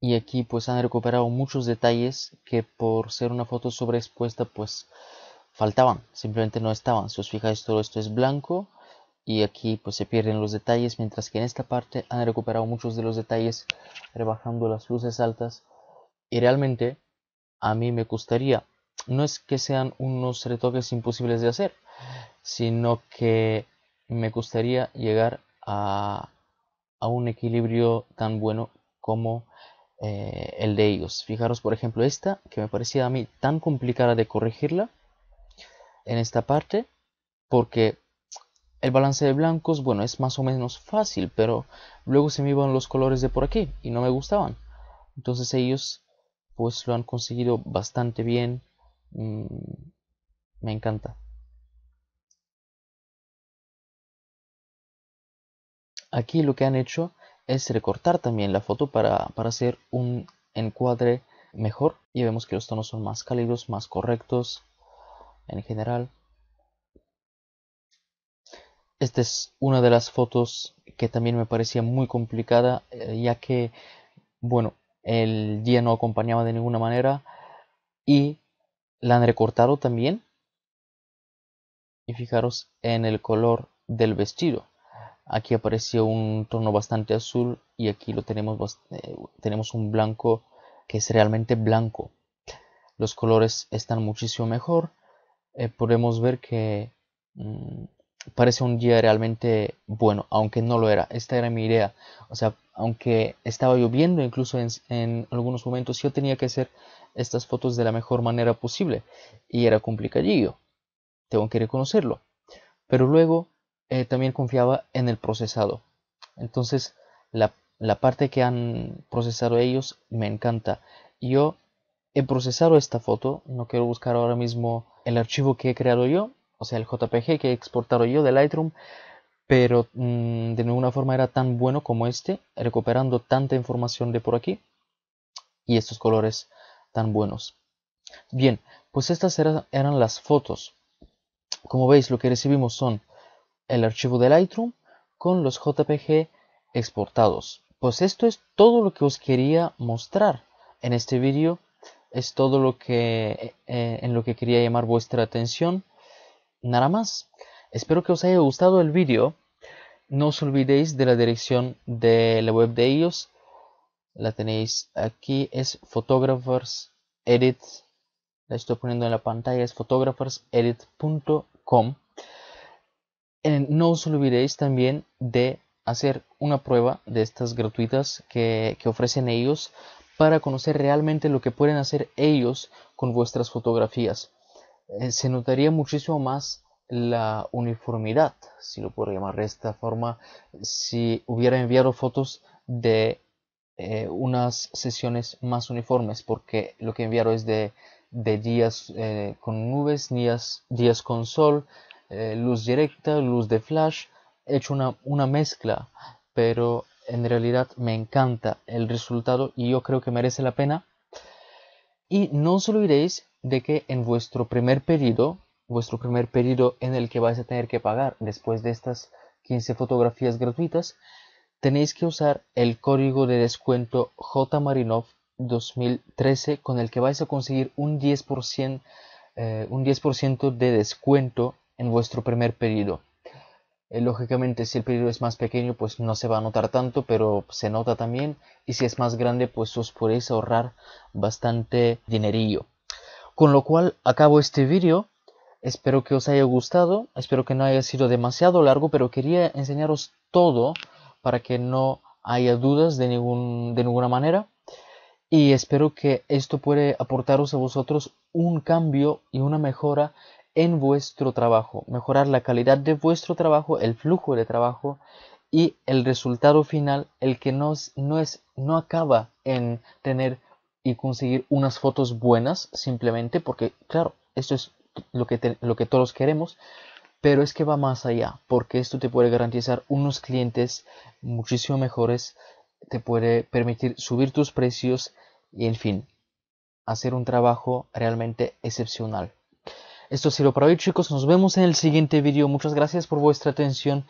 B: y aquí pues han recuperado muchos detalles que por ser una foto sobreexpuesta pues faltaban
A: simplemente no estaban si os fijáis todo esto es blanco y aquí pues se pierden los detalles mientras que en esta parte han recuperado muchos de los detalles rebajando las luces altas y realmente a mí me gustaría. No es que sean unos retoques imposibles de hacer, sino que me gustaría llegar a, un equilibrio tan bueno como eh, el de ellos. Fijaros, por ejemplo, esta que me parecía a mí tan complicada de corregirla en esta parte, porque el balance de blancos, bueno, es más o menos fácil, pero luego se me iban los colores de por aquí y no me gustaban. Entonces ellos
B: pues lo han conseguido bastante bien. Mm, me encanta. Aquí lo que han hecho es recortar también la foto para, para hacer un encuadre
A: mejor y vemos que los tonos son más cálidos, más correctos en general. Esta es una de las fotos que también me parecía muy complicada, eh, ya que, bueno, el día no acompañaba de ninguna manera y la han recortado también. Y fijaros en el color del vestido. Aquí apareció un tono bastante azul y aquí lo tenemos, eh, tenemos un blanco que es realmente blanco. Los colores están muchísimo mejor. Eh, podemos ver que mm, parece un día realmente bueno, aunque no lo era. Esta era mi idea. O sea, aunque estaba lloviendo, incluso en, algunos momentos yo tenía que hacer estas fotos de la mejor manera posible. Y era complicadillo. Tengo que reconocerlo. Pero luego eh, también confiaba en el procesado. Entonces, la parte que han procesado ellos me encanta. Yo he procesado esta foto. No quiero buscar ahora mismo el archivo que he creado yo o sea, el JPG que he yo de Lightroom, pero mm, de ninguna forma era tan bueno como este, recuperando tanta información de por aquí y estos colores tan buenos. Bien, pues estas eran, las fotos. Como veis, lo que recibimos son el archivo de Lightroom con los JPG exportados. Pues esto es todo lo que os quería mostrar en este vídeo. Es todo lo que eh, eh, en lo que quería llamar vuestra atención nada más. Espero que os haya gustado el vídeo. No os olvidéis de la dirección de la web de ellos. La tenéis aquí, es Photographers Edit. La estoy poniendo en la pantalla, es photographersedit.com. Eh, no os olvidéis también de hacer una prueba de estas gratuitas que ofrecen ellos para conocer realmente lo que pueden hacer ellos con vuestras fotografías. Eh, se notaría muchísimo más la uniformidad, si lo puedo llamar de esta forma, si hubiera enviado fotos de eh, unas sesiones más uniformes, porque lo que enviaron es de, días eh, con nubes, días, días con sol, luz directa, luz de flash, he hecho una, una mezcla, pero en realidad me encanta el resultado y yo creo que merece la pena. Y no solo iréis de que en vuestro primer pedido, vuestro primer pedido en el que vais a tener que pagar después de estas 15 fotografías gratuitas, tenéis que usar el código de descuento JMarinov 2013 con el que vais a conseguir un 10%, eh, un 10 de descuento en vuestro primer pedido. Eh, lógicamente si el pedido es más pequeño pues no se va a notar tanto pero se nota también y si es más grande pues os podéis ahorrar bastante dinerillo. Con lo cual acabo este vídeo. Espero que os haya gustado, espero que no haya sido demasiado largo, pero quería enseñaros todo para que no haya dudas de, ningún, de ninguna manera. Y espero que esto puede aportaros a vosotros un cambio y una mejora en vuestro trabajo, mejorar la calidad de vuestro trabajo, el flujo de trabajo y el resultado final, el que no, no, es, no acaba en tener y conseguir unas fotos buenas simplemente porque, claro, esto es lo que, lo que todos queremos, pero es que va más allá, porque esto te puede garantizar unos clientes muchísimo mejores, te puede permitir subir tus precios y, en fin, hacer un trabajo realmente excepcional. Esto ha sido para hoy chicos, nos vemos en el siguiente vídeo, muchas gracias por vuestra atención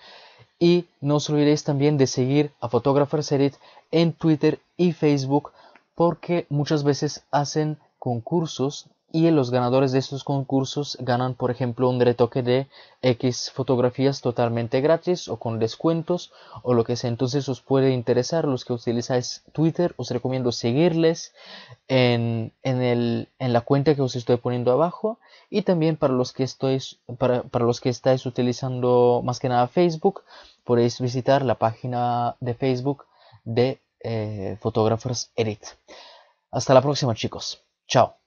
A: y no os olvidéis también de seguir a Photographer Edit en Twitter y Facebook porque muchas veces hacen concursos y los ganadores de estos concursos ganan, por ejemplo, un retoque de X fotografías totalmente gratis o con descuentos o lo que sea. Entonces os puede interesar, los que utilizáis Twitter, os recomiendo seguirles en, el, en la cuenta que os estoy poniendo abajo y también para los que, para los que estáis utilizando más que nada Facebook, podéis visitar la página
B: de Facebook de fotógrafos eh, Photographers Edit. Hasta la próxima chicos. Chao.